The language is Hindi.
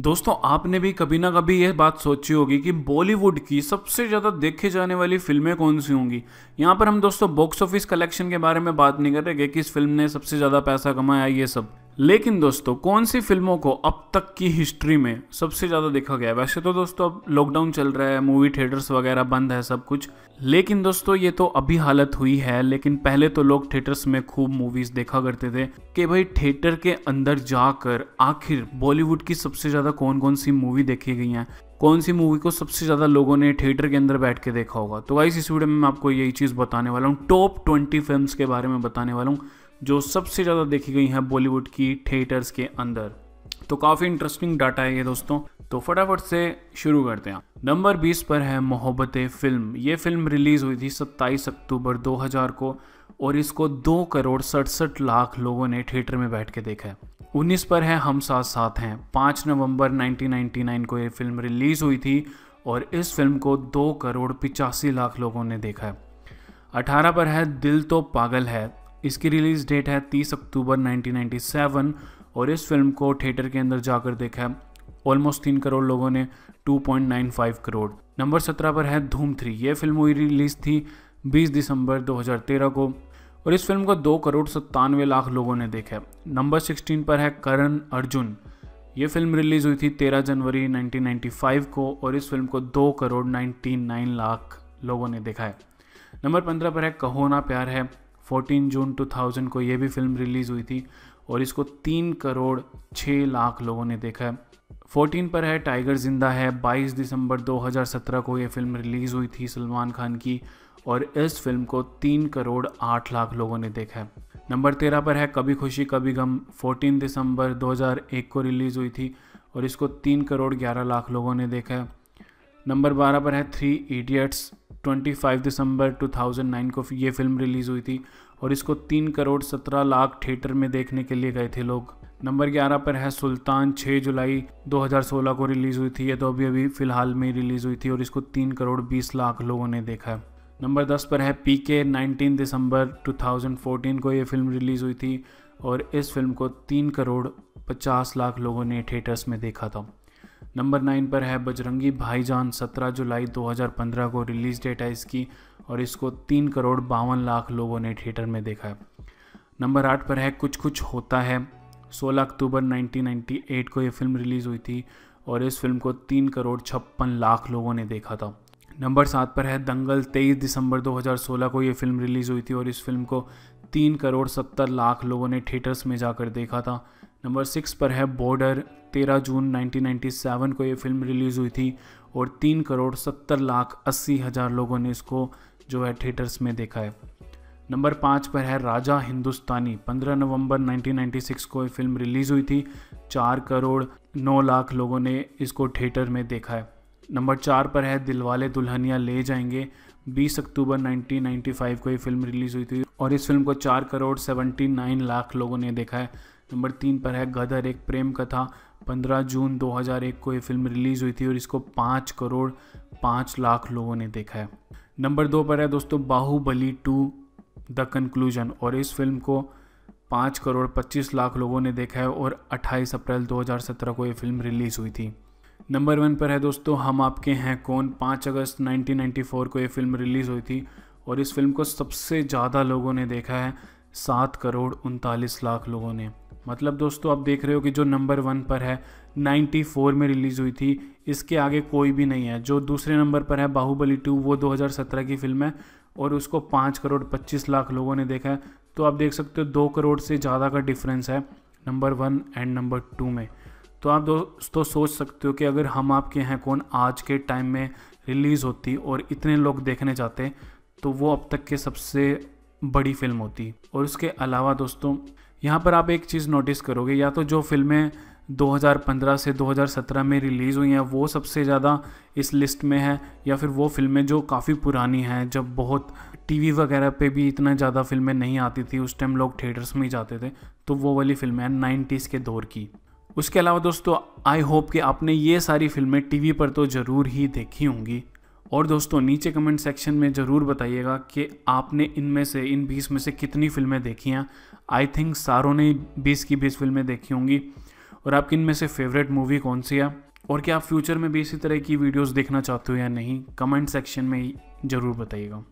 दोस्तों आपने भी कभी ना कभी यह बात सोची होगी कि बॉलीवुड की सबसे ज़्यादा देखे जाने वाली फिल्में कौन सी होंगी यहाँ पर हम दोस्तों बॉक्स ऑफिस कलेक्शन के बारे में बात नहीं कर रहे कि किस फिल्म ने सबसे ज़्यादा पैसा कमाया ये सब लेकिन दोस्तों कौन सी फिल्मों को अब तक की हिस्ट्री में सबसे ज़्यादा देखा गया वैसे तो दोस्तों अब लॉकडाउन चल रहा है मूवी थिएटर्स वगैरह बंद है सब कुछ लेकिन दोस्तों ये तो अभी हालत हुई है लेकिन पहले तो लोग थिएटर्स में खूब मूवीज देखा करते थे कि भाई थिएटर के अंदर जाकर आखिर बॉलीवुड की सबसे ज़्यादा कौन कौन सी मूवी देखी गई हैं कौन सी मूवी को सबसे ज़्यादा लोगों ने थिएटर के अंदर बैठ के देखा होगा तो वाइस इस वीडियो में मैं आपको यही चीज़ बताने वाला हूँ टॉप ट्वेंटी फिल्म के बारे में बताने वाला हूँ जो सबसे ज़्यादा देखी गई हैं बॉलीवुड की थिएटर्स के अंदर तो काफ़ी इंटरेस्टिंग डाटा है ये दोस्तों तो फटाफट से शुरू करते हैं नंबर 20 पर है मोहब्बत फिल्म ये फिल्म रिलीज़ हुई थी 27 अक्टूबर 2000 को और इसको दो करोड़ सड़सठ लाख लोगों ने थिएटर में बैठ के देखा है उन्नीस पर है हम साथ साथ हैं पाँच नवंबर 1999 को ये फिल्म रिलीज़ हुई थी और इस फिल्म को दो करोड़ पिचासी लाख लोगों ने देखा है अठारह पर है दिल तो पागल है इसकी रिलीज़ डेट है 30 अक्टूबर 1997 और इस फिल्म को थिएटर के अंदर जाकर देखा है ऑलमोस्ट तीन करोड़ लोगों ने 2.95 करोड़ नंबर सत्रह पर है धूम थ्री ये फिल्म हुई रिलीज़ थी 20 दिसंबर 2013 को और इस फिल्म को दो करोड़ सत्तानवे लाख लोगों ने देखा नंबर सिक्सटीन पर है करण अर्जुन ये फिल्म रिलीज़ हुई थी 13 जनवरी 1995 को और इस फिल्म को दो करोड़ 99 लाख लोगों ने देखा है नंबर पंद्रह पर है कहो ना प्यार है 14 जून 2000 को ये भी फिल्म रिलीज़ हुई थी और इसको तीन करोड़ छः लाख लोगों ने देखा है फोर्टीन पर है टाइगर जिंदा है बाईस दिसंबर सत्रह को ये फिल्म रिलीज़ हुई थी सलमान खान की और इस फिल्म को तीन करोड़ आठ लाख लोगों ने देखा है नंबर तेरह पर है कभी खुशी कभी गम 14 दिसंबर 2001 को रिलीज़ हुई थी और इसको तीन करोड़ ग्यारह लाख लोगों ने देखा है नंबर बारह पर है थ्री इडियट्स 25 दिसंबर 2009 को ये फिल्म रिलीज़ हुई थी और इसको तीन करोड़ सत्रह लाख थिएटर में देखने के लिए गए थे लोग नंबर ग्यारह पर है सुल्तान छः जुलाई 2016 को रिलीज़ हुई थी ये तो अभी अभी फ़िलहाल में रिलीज़ हुई थी और इसको तीन करोड़ बीस लाख लोगों ने देखा है नंबर दस पर है पी के नाइनटीन दिसंबर टू को ये फिल्म रिलीज़ हुई थी और इस फिल्म को तीन करोड़ पचास लाख लोगों ने थिएटर्स में देखा था नंबर नाइन पर है बजरंगी भाईजान सत्रह जुलाई 2015 को रिलीज डेट है इसकी और इसको तीन करोड़ बावन लाख लोगों ने थिएटर में देखा है नंबर आठ पर है कुछ कुछ होता है 16 अक्टूबर 1998 को ये फिल्म रिलीज़ हुई थी और इस फिल्म को तीन करोड़ छप्पन लाख लोगों ने देखा था नंबर सात पर है दंगल 23 दिसंबर 2016 को ये फिल्म रिलीज़ हुई थी और इस फिल्म को तीन करोड़ सत्तर लाख लोगों ने थिएटर्स में जाकर देखा था नंबर सिक्स पर है बॉर्डर तेरह जून 1997 को ये फिल्म रिलीज़ हुई थी और तीन करोड़ सत्तर लाख अस्सी हज़ार लोगों ने इसको जो है थिएटर्स में देखा है नंबर पाँच पर है राजा हिंदुस्तानी 15 नवंबर 1996 को ये फिल्म रिलीज़ हुई थी चार करोड़ नौ लाख लोगों ने इसको थिएटर में देखा है नंबर चार पर है दिलवाले दुल्हनिया ले जाएंगे 20 अक्टूबर 1995 को ये फिल्म रिलीज़ हुई थी और इस फिल्म को चार करोड़ सेवेंटी लाख लोगों ने देखा है नंबर तीन पर है गदर एक प्रेम कथा 15 जून 2001 को ये फिल्म रिलीज़ हुई थी और इसको पाँच करोड़ पाँच लाख लोगों ने देखा है नंबर दो पर है दोस्तों बाहुबली टू द कंक्लूजन और इस फिल्म को पाँच करोड़ पच्चीस लाख लोगों ने देखा है और 28 अप्रैल 2017 को ये फिल्म रिलीज़ हुई थी नंबर वन पर है दोस्तों हम आपके हैं कौन पाँच अगस्त 1994 को ये फिल्म रिलीज़ हुई थी और इस फिल्म को सबसे ज़्यादा लोगों ने देखा है सात करोड़ उनतालीस लाख लोगों ने मतलब दोस्तों आप देख रहे हो कि जो नंबर वन पर है 94 में रिलीज़ हुई थी इसके आगे कोई भी नहीं है जो दूसरे नंबर पर है बाहुबली टू वो 2017 की फिल्म है और उसको पाँच करोड़ पच्चीस लाख लोगों ने देखा है तो आप देख सकते हो दो करोड़ से ज़्यादा का डिफरेंस है number one and number two में तो आप दोस्तों सोच सकते हो कि अगर हम आपके हैं कौन आज के टाइम में रिलीज़ होती और इतने लोग देखने जाते तो वो अब तक के सबसे बड़ी फिल्म होती और उसके अलावा दोस्तों यहाँ पर आप एक चीज़ नोटिस करोगे या तो जो फिल्में 2015 से 2017 में रिलीज़ हुई हैं वो सबसे ज़्यादा इस लिस्ट में है या फिर वो फिल्में जो काफ़ी पुरानी हैं जब बहुत टीवी वगैरह पे भी इतना ज़्यादा फिल्में नहीं आती थी उस टाइम लोग थिएटर्स में ही जाते थे तो वो वाली फिल्में हैं नाइन्टीज़ के दौर की उसके अलावा दोस्तों आई होप कि आपने ये सारी फिल्में टीवी पर तो ज़रूर ही देखी होंगी और दोस्तों नीचे कमेंट सेक्शन में ज़रूर बताइएगा कि आपने इनमें से इन बीस में से कितनी फिल्में देखी हैं आई थिंक सारों ने बीस की बीस फिल्में देखी होंगी और आपकी इनमें से फेवरेट मूवी कौन सी है और क्या आप फ्यूचर में भी इसी तरह की वीडियोस देखना चाहते हो या नहीं कमेंट सेक्शन में ज़रूर बताइएगा